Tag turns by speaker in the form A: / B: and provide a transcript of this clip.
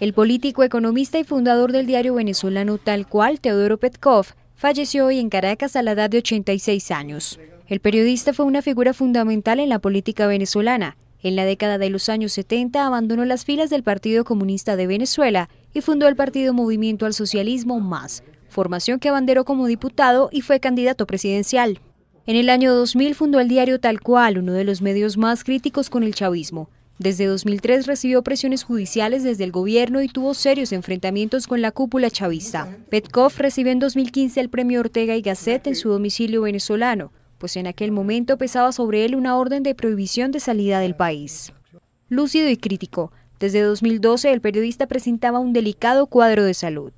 A: El político, economista y fundador del diario venezolano Tal Cual, Teodoro Petkov, falleció hoy en Caracas a la edad de 86 años. El periodista fue una figura fundamental en la política venezolana. En la década de los años 70 abandonó las filas del Partido Comunista de Venezuela y fundó el Partido Movimiento al Socialismo Más, formación que abanderó como diputado y fue candidato presidencial. En el año 2000 fundó el diario Tal Cual, uno de los medios más críticos con el chavismo. Desde 2003 recibió presiones judiciales desde el gobierno y tuvo serios enfrentamientos con la cúpula chavista. Petkov recibió en 2015 el premio Ortega y Gasset en su domicilio venezolano, pues en aquel momento pesaba sobre él una orden de prohibición de salida del país. Lúcido y crítico, desde 2012 el periodista presentaba un delicado cuadro de salud.